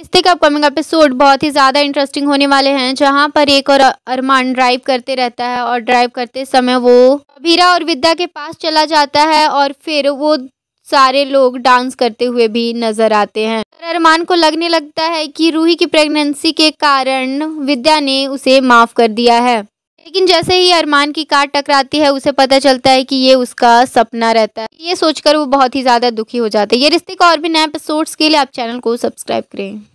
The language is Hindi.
इसके अपकमिंग एपिसोड बहुत ही ज़्यादा इंटरेस्टिंग होने वाले हैं जहां पर एक और अरमान ड्राइव करते रहता है और ड्राइव करते समय वो अभीरा और विद्या के पास चला जाता है और फिर वो सारे लोग डांस करते हुए भी नजर आते हैं अरमान को लगने लगता है कि रूही की प्रेगनेंसी के कारण विद्या ने उसे माफ कर दिया है लेकिन जैसे ही अरमान की कार टकराती है उसे पता चलता है कि ये उसका सपना रहता है ये सोचकर वो बहुत ही ज़्यादा दुखी हो जाते हैं ये रिश्ते को और भी नए एपिसोड्स के लिए आप चैनल को सब्सक्राइब करें